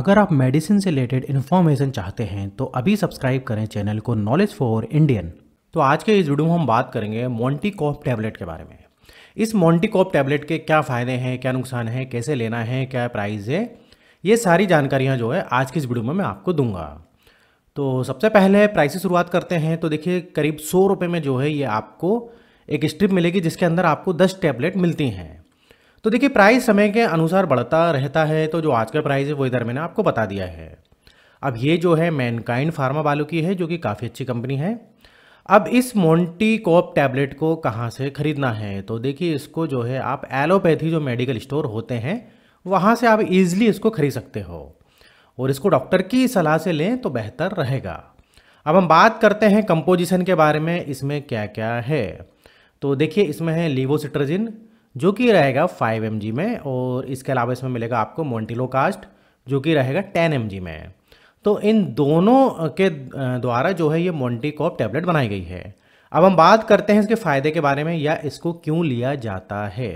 अगर आप मेडिसिन से रिलेटेड इन्फॉर्मेशन चाहते हैं तो अभी सब्सक्राइब करें चैनल को नॉलेज फॉर इंडियन तो आज के इस वीडियो में हम बात करेंगे मोन्टीकॉप टैबलेट के बारे में इस मोन्टीकॉप टैबलेट के क्या फ़ायदे हैं क्या नुकसान हैं कैसे लेना है क्या प्राइस है ये सारी जानकारियाँ जो है आज की इस वीडियो में मैं आपको दूंगा तो सबसे पहले प्राइस शुरुआत करते हैं तो देखिए करीब सौ रुपये में जो है ये आपको एक स्ट्रिप मिलेगी जिसके अंदर आपको दस टैबलेट मिलती हैं तो देखिए प्राइस समय के अनुसार बढ़ता रहता है तो जो आज का प्राइस है वो इधर मैंने आपको बता दिया है अब ये जो है मैनकाइंड फार्मा वालों की है जो कि काफ़ी अच्छी कंपनी है अब इस मोन्टी कॉप टैबलेट को कहाँ से ख़रीदना है तो देखिए इसको जो है आप एलोपैथी जो मेडिकल स्टोर होते हैं वहाँ से आप इजीली इसको खरीद सकते हो और इसको डॉक्टर की सलाह से लें तो बेहतर रहेगा अब हम बात करते हैं कंपोजिशन के बारे में इसमें क्या क्या है तो देखिए इसमें है लीवोसिट्रजिन जो कि रहेगा फाइव एम में और इसके अलावा इसमें मिलेगा आपको मोन्टिलो कास्ट जो कि रहेगा टेन एम में तो इन दोनों के द्वारा जो है ये मोन्टिकॉप टैबलेट बनाई गई है अब हम बात करते हैं इसके फ़ायदे के बारे में या इसको क्यों लिया जाता है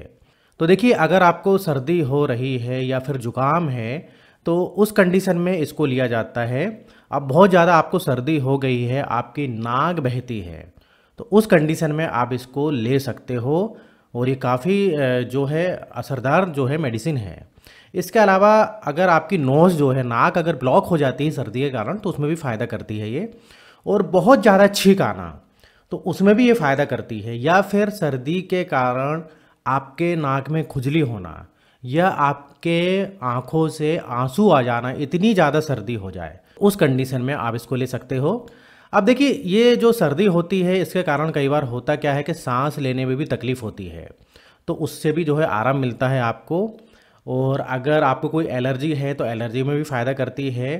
तो देखिए अगर आपको सर्दी हो रही है या फिर जुकाम है तो उस कंडीशन में इसको लिया जाता है अब बहुत ज़्यादा आपको सर्दी हो गई है आपकी नाक बहती है तो उस कंडीशन में आप इसको ले सकते हो और ये काफ़ी जो है असरदार जो है मेडिसिन है इसके अलावा अगर आपकी नोज़ जो है नाक अगर ब्लॉक हो जाती है सर्दी के कारण तो उसमें भी फ़ायदा करती है ये और बहुत ज़्यादा छींक आना तो उसमें भी ये फ़ायदा करती है या फिर सर्दी के कारण आपके नाक में खुजली होना या आपके आँखों से आंसू आ जाना इतनी ज़्यादा सर्दी हो जाए उस कंडीशन में आप इसको ले सकते हो अब देखिए ये जो सर्दी होती है इसके कारण कई बार होता क्या है कि सांस लेने में भी तकलीफ़ होती है तो उससे भी जो है आराम मिलता है आपको और अगर आपको कोई एलर्जी है तो एलर्जी में भी फ़ायदा करती है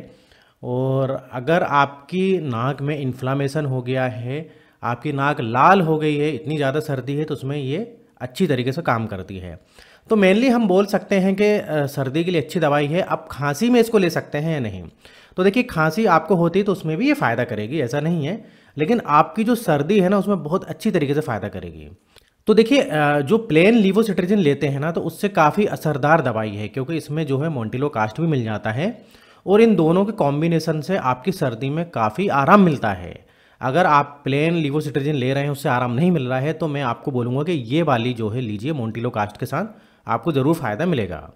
और अगर आपकी नाक में इन्फ्लामेशन हो गया है आपकी नाक लाल हो गई है इतनी ज़्यादा सर्दी है तो उसमें ये अच्छी तरीके से काम करती है तो मेनली हम बोल सकते हैं कि सर्दी के लिए अच्छी दवाई है आप खांसी में इसको ले सकते हैं या नहीं तो देखिए खांसी आपको होती है तो उसमें भी ये फ़ायदा करेगी ऐसा नहीं है लेकिन आपकी जो सर्दी है ना उसमें बहुत अच्छी तरीके से फ़ायदा करेगी तो देखिए जो प्लेन लीवोसिट्रिजिन लेते हैं ना तो उससे काफ़ी असरदार दवाई है क्योंकि इसमें जो है मोन्टिलो कास्ट भी मिल जाता है और इन दोनों के कॉम्बिनेशन से आपकी सर्दी में काफ़ी आराम मिलता है अगर आप प्लेन लीवोसिट्रिजिन ले रहे हैं उससे आराम नहीं मिल रहा है तो मैं आपको बोलूँगा कि ये वाली जो है लीजिए मोन्टिलो कास्ट के साथ आपको ज़रूर फ़ायदा मिलेगा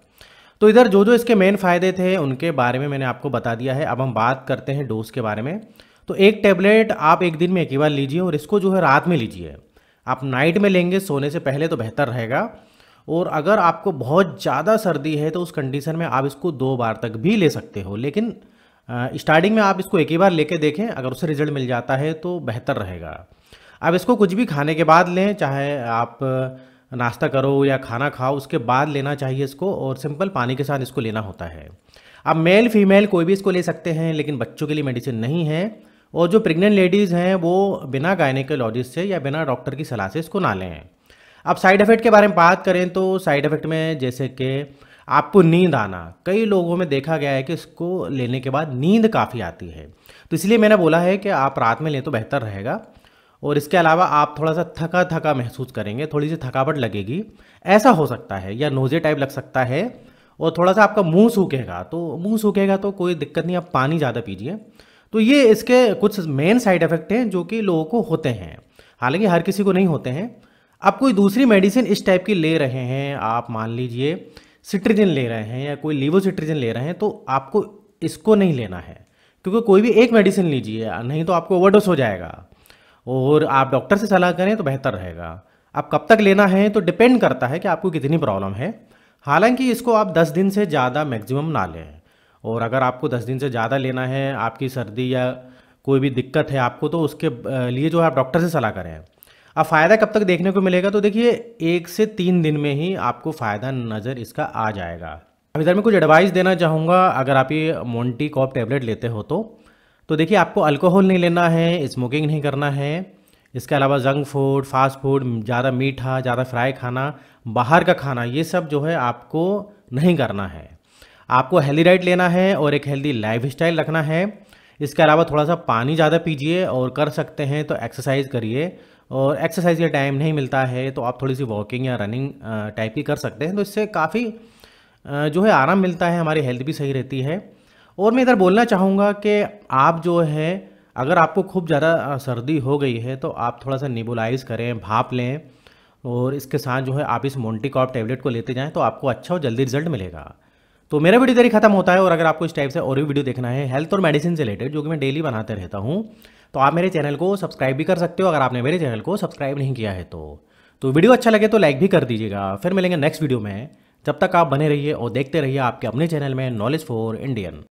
तो इधर जो जो इसके मेन फ़ायदे थे उनके बारे में मैंने आपको बता दिया है अब हम बात करते हैं डोज के बारे में तो एक टैबलेट आप एक दिन में एक ही बार लीजिए और इसको जो है रात में लीजिए आप नाइट में लेंगे सोने से पहले तो बेहतर रहेगा और अगर आपको बहुत ज़्यादा सर्दी है तो उस कंडीशन में आप इसको दो बार तक भी ले सकते हो लेकिन स्टार्टिंग में आप इसको एक ही बार लेके देखें अगर उससे रिजल्ट मिल जाता है तो बेहतर रहेगा अब इसको कुछ भी खाने के बाद लें चाहे आप नाश्ता करो या खाना खाओ उसके बाद लेना चाहिए इसको और सिंपल पानी के साथ इसको लेना होता है अब मेल फीमेल कोई भी इसको ले सकते हैं लेकिन बच्चों के लिए मेडिसिन नहीं है और जो प्रेग्नेंट लेडीज़ हैं वो बिना गायनेकोलॉजिस्ट से या बिना डॉक्टर की सलाह से इसको ना लें अब साइड इफ़ेक्ट के बारे में बात करें तो साइड इफ़ेक्ट में जैसे कि आपको नींद आना कई लोगों में देखा गया है कि इसको लेने के बाद नींद काफ़ी आती है तो इसलिए मैंने बोला है कि आप रात में लें तो बेहतर रहेगा और इसके अलावा आप थोड़ा सा थका थका महसूस करेंगे थोड़ी सी थकावट लगेगी ऐसा हो सकता है या नोजे टाइप लग सकता है और थोड़ा सा आपका मुंह सूखेगा तो मुंह सूखेगा तो कोई दिक्कत नहीं आप पानी ज़्यादा पीजिए तो ये इसके कुछ मेन साइड इफ़ेक्ट हैं जो कि लोगों को होते हैं हालांकि हर किसी को नहीं होते हैं आप कोई दूसरी मेडिसिन इस टाइप की ले रहे हैं आप मान लीजिए सिट्रिजन ले रहे हैं या कोई लीवोसिट्रिजन ले रहे हैं तो आपको इसको नहीं लेना है क्योंकि कोई भी एक मेडिसिन लीजिए नहीं तो आपको ओवरडोज हो जाएगा और आप डॉक्टर से सलाह करें तो बेहतर रहेगा आप कब तक लेना है तो डिपेंड करता है कि आपको कितनी प्रॉब्लम है हालांकि इसको आप 10 दिन से ज़्यादा मैक्सिमम ना लें और अगर आपको 10 दिन से ज़्यादा लेना है आपकी सर्दी या कोई भी दिक्कत है आपको तो उसके लिए जो है आप डॉक्टर से सलाह करें अब फ़ायदा कब तक देखने को मिलेगा तो देखिए एक से तीन दिन में ही आपको फ़ायदा नज़र इसका आ जाएगा अब इधर मैं कुछ एडवाइस देना चाहूँगा अगर आप ये मोन्टी कॉप टैबलेट लेते हो तो तो देखिए आपको अल्कोहल नहीं लेना है स्मोकिंग नहीं करना है इसके अलावा जंक फूड फास्ट फूड ज़्यादा मीठा ज़्यादा फ्राई खाना बाहर का खाना ये सब जो है आपको नहीं करना है आपको हेल्दी डाइट लेना है और एक हेल्दी लाइफ स्टाइल रखना है इसके अलावा थोड़ा सा पानी ज़्यादा पीजिए और कर सकते हैं तो एक्सरसाइज करिए और एक्सरसाइज का टाइम नहीं मिलता है तो आप थोड़ी सी वॉकिंग या रनिंग टाइप की कर सकते हैं तो इससे काफ़ी जो है आराम मिलता है हमारी हेल्थ भी सही रहती है और मैं इधर बोलना चाहूँगा कि आप जो है अगर आपको खूब ज़्यादा सर्दी हो गई है तो आप थोड़ा सा निबुलाइज़ करें भाप लें और इसके साथ जो है आप इस मोन्टिकॉप टैबलेट को लेते जाएँ तो आपको अच्छा और जल्दी रिजल्ट मिलेगा तो मेरा वीडियो तेरी खत्म होता है और अगर आपको इस टाइप से और भी वीडियो देखना है हेल्थ और मेडिसिन से रिलेटेड जो कि मैं डेली बनाते रहता हूँ तो आप मेरे चैनल को सब्सक्राइब भी कर सकते हो अगर आपने मेरे चैनल को सब्सक्राइब नहीं किया है तो तो वीडियो अच्छा लगे तो लाइक भी कर दीजिएगा फिर मिलेंगे नेक्स्ट वीडियो में जब तक आप बने रहिए और देखते रहिए आपके अपने चैनल में नॉलेज फॉर इंडियन